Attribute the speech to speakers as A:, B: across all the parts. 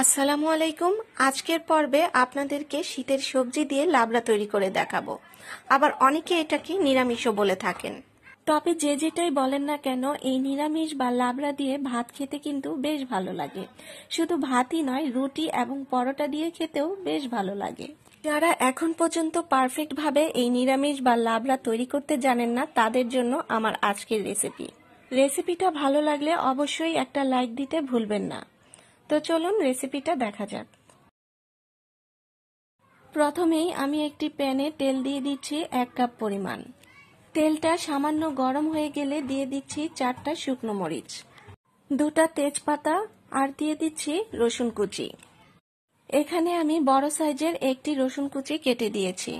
A: আসসালামু আলাইকুম আজকের পর্বে আপনাদেরকে শীতের সবজি দিয়ে লাবড়া তৈরি করে দেখাবো আবার অনেকে এটাকে নিরামিষও বলে থাকেন তবে যে যেটাই বলেন না কেন এই নিরামিষ বা লাবড়া দিয়ে ভাত খেতে কিন্তু বেশ ভালো লাগে শুধু ভাতই নয় রুটি এবং পরোটা দিয়ে খেতেও বেশ ভালো লাগে যারা এখন পর্যন্ত পারফেক্টভাবে এই নিরামিষ বা লাবড়া তৈরি করতে জানেন না তাদের জন্য আমার আজকের রেসিপি রেসিপিটা ভালো লাগলে অবশ্যই একটা লাইক দিতে ভুলবেন না তো চলুন রেসিপিটা দেখা যাক প্রথমেই আমি একটি প্যানে তেল দিয়ে দিচ্ছি এক কাপ পরিমাণ তেলটা সামান্য গরম হয়ে গেলে দিয়ে দিচ্ছি চারটা শুকনো মরিচ দুটা তেজপাতা আর দিয়ে দিচ্ছি রসুন কুচি এখানে আমি বড় সাইজের একটি রসুন কুচি কেটে দিয়েছি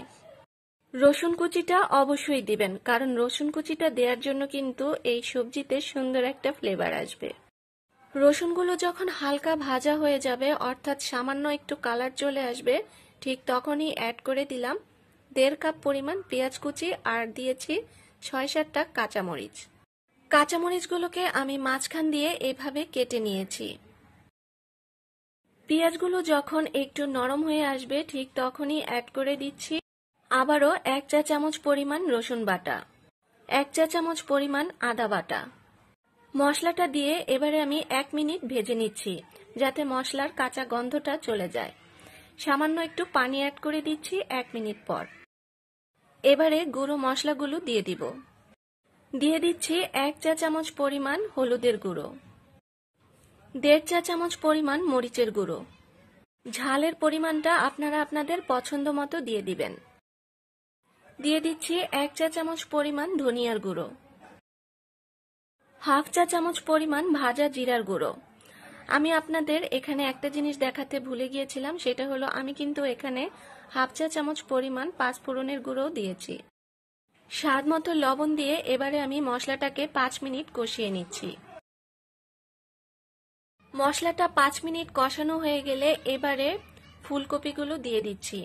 A: রসুন কুচিটা অবশ্যই দিবেন কারণ রসুন কুচিটা দেওয়ার জন্য কিন্তু এই সবজিতে সুন্দর একটা ফ্লেভার আসবে রসুনগুলো যখন হালকা ভাজা হয়ে যাবে অর্থাৎ সামান্য একটু কালার চলে আসবে ঠিক তখনই অ্যাড করে দিলাম দেড় কাপ পরিমাণ পেঁয়াজ কুচি আর দিয়েছি ছয় সাতটা কাঁচামরিচ কাঁচামরিচগুলোকে আমি মাঝখান দিয়ে এভাবে কেটে নিয়েছি পেঁয়াজগুলো যখন একটু নরম হয়ে আসবে ঠিক তখনই অ্যাড করে দিচ্ছি আবারও এক চা চামচ পরিমাণ রসুন বাটা এক চা চামচ পরিমাণ আদা বাটা মশলাটা দিয়ে এবারে আমি এক মিনিট ভেজে নিচ্ছি যাতে মশলার কাঁচা গন্ধটা চলে যায় সামান্য একটু পানি অ্যাড করে দিচ্ছি এক মিনিট পর এবারে গুঁড়ো মশলাগুলো দিয়ে দিব দিয়ে দিচ্ছি এক চা চামচ পরিমাণ হলুদের গুঁড়ো দেড় চা চামচ পরিমাণ মরিচের গুঁড়ো ঝালের পরিমাণটা আপনারা আপনাদের পছন্দ মতো দিয়ে দিবেন দিয়ে দিচ্ছি এক চা চামচ পরিমাণ ধনিয়ার গুঁড়ো হাফ চা চামচ পরিমাণ ভাজা জিরার গুঁড়ো আমি আপনাদের এখানে একটা জিনিস দেখাতে ভুলে গিয়েছিলাম সেটা হলো আমি কিন্তু এখানে হাফ চা চামচ পরিমাণ পাঁচ ফোড়নের গুঁড়ো দিয়েছি স্বাদ মতো লবণ দিয়ে এবারে আমি মশলাটাকে পাঁচ মিনিট কষিয়ে নিচ্ছি মশলাটা পাঁচ মিনিট কষানো হয়ে গেলে এবারে ফুলকপিগুলো দিয়ে দিচ্ছি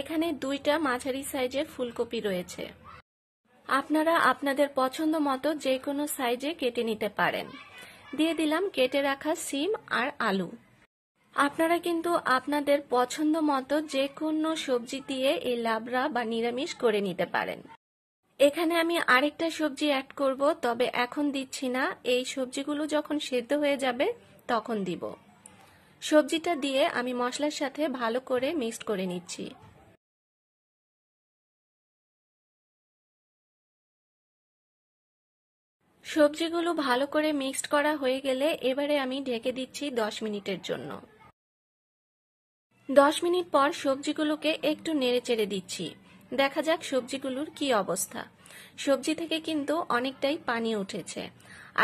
A: এখানে দুইটা মাঝারি সাইজের ফুলকপি রয়েছে আপনারা আপনাদের পছন্দ মতো যে কোনো সাইজে কেটে নিতে পারেন দিয়ে দিলাম কেটে রাখা সিম আর আলু আপনারা কিন্তু আপনাদের পছন্দ মতো যে কোনো সবজি দিয়ে এই লাবড়া বা নিরামিষ করে নিতে পারেন এখানে আমি আরেকটা সবজি অ্যাড করব তবে এখন দিচ্ছি না এই সবজিগুলো যখন সেদ্ধ হয়ে
B: যাবে তখন দিব সবজিটা দিয়ে আমি মশলার সাথে ভালো করে মিক্সড করে নিচ্ছি সবজিগুলো ভালো করে মিক্সড করা হয়ে গেলে এবারে আমি ঢেকে দিচ্ছি দশ মিনিটের জন্য দশ মিনিট পর
A: সবজিগুলোকে একটু নেড়েচেড়ে দিচ্ছি দেখা যাক সবজিগুলোর কি অবস্থা
B: সবজি থেকে কিন্তু অনেকটাই পানি উঠেছে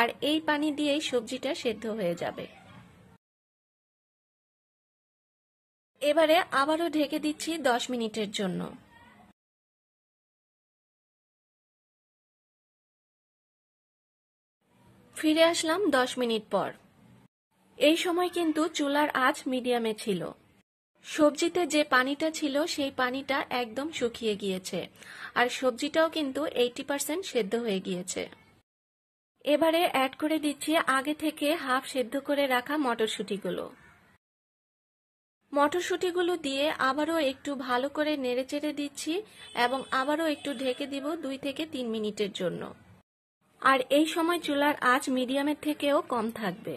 B: আর এই পানি দিয়েই সবজিটা সেদ্ধ হয়ে যাবে এবারে আবারও
C: ঢেকে দিচ্ছি দশ মিনিটের জন্য
B: ফিরে আসলাম দশ মিনিট পর এই সময় কিন্তু চুলার আঁচ মিডিয়ামে ছিল সবজিতে যে
A: পানিটা ছিল সেই পানিটা একদম শুকিয়ে গিয়েছে আর সবজিটাও কিন্তু এইটি পার্সেন্ট সেদ্ধ হয়ে গিয়েছে এবারে অ্যাড করে দিচ্ছি আগে থেকে হাফ সেদ্ধ করে রাখা মটরশুঁটিগুলো মটরশুঁটিগুলো দিয়ে আবারও একটু ভালো করে নেড়েচেড়ে দিচ্ছি এবং আবারও একটু ঢেকে দিব দুই থেকে তিন মিনিটের জন্য আর এই সময় চুলার আঁচ মিডিয়ামের থেকেও কম থাকবে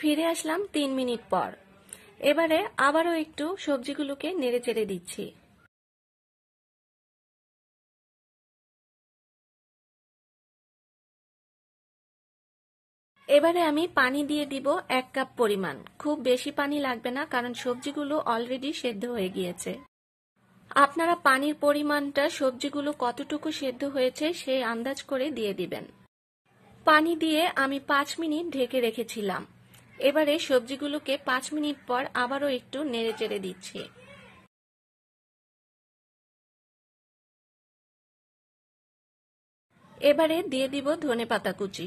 B: ফিরে আসলাম তিন মিনিট পর এবারে আবারও একটু সবজিগুলোকে নেড়ে চেড়ে দিচ্ছি
A: এবারে আমি পানি দিয়ে দিব এক কাপ পরিমাণ খুব বেশি পানি লাগবে না কারণ সবজিগুলো অলরেডি সেদ্ধ হয়ে গিয়েছে আপনারা পানির পরিমাণটা সবজিগুলো কতটুকু সেদ্ধ হয়েছে সেই আন্দাজ করে দিয়ে দিবেন পানি দিয়ে আমি
B: পাঁচ মিনিট ঢেকে রেখেছিলাম এবারে সবজিগুলোকে পাঁচ মিনিট পর আবারও একটু নেড়ে চেড়ে দিচ্ছি
C: এবারে দিয়ে দিব ধনে পাতা কুচি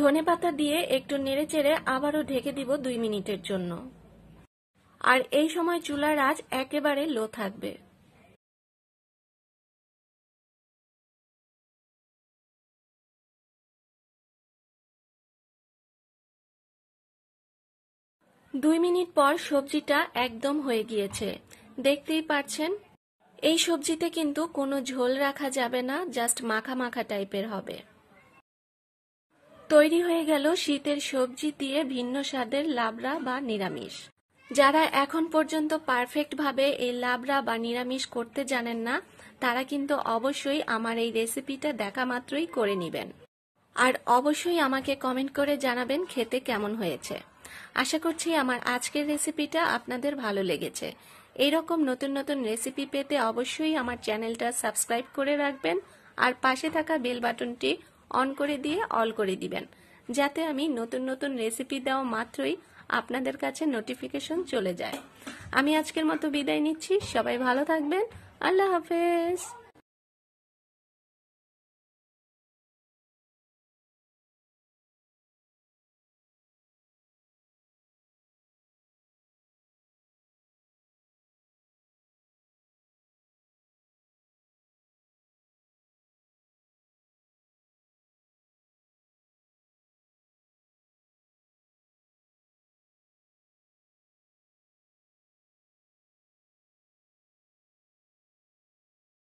B: ধনে পাতা দিয়ে একটু নেড়ে চেড়ে আবারও ঢেকে দিব দুই মিনিটের জন্য আর এই সময় চুলার রাজ একেবারে লো থাকবে
A: দুই মিনিট পর সবজিটা একদম হয়ে গিয়েছে দেখতেই পাচ্ছেন এই সবজিতে কিন্তু কোনো ঝোল রাখা যাবে না জাস্ট মাখা মাখা টাইপের হবে তৈরি হয়ে গেল শীতের সবজি দিয়ে ভিন্ন স্বাদের লাবড়া বা নিরামিষ যারা এখন পর্যন্ত পারফেক্টভাবে এই লাবড়া বা নিরামিষ করতে জানেন না তারা কিন্তু অবশ্যই আমার এই রেসিপিটা দেখা মাত্রই করে নেবেন আর অবশ্যই আমাকে কমেন্ট করে জানাবেন খেতে কেমন হয়েছে আশা করছি আমার আজকের রেসিপিটা আপনাদের ভালো লেগেছে এরকম নতুন নতুন রেসিপি পেতে অবশ্যই আমার চ্যানেলটা সাবস্ক্রাইব করে রাখবেন আর পাশে থাকা বেল বাটনটি অন করে দিয়ে অল করে দিবেন যাতে আমি নতুন নতুন রেসিপি দেওয়া মাত্রই আপনাদের কাছে নোটিফিকেশন চলে যায় আমি আজকের মতো বিদায় নিচ্ছি সবাই ভালো থাকবেন আল্লাহ হাফেজ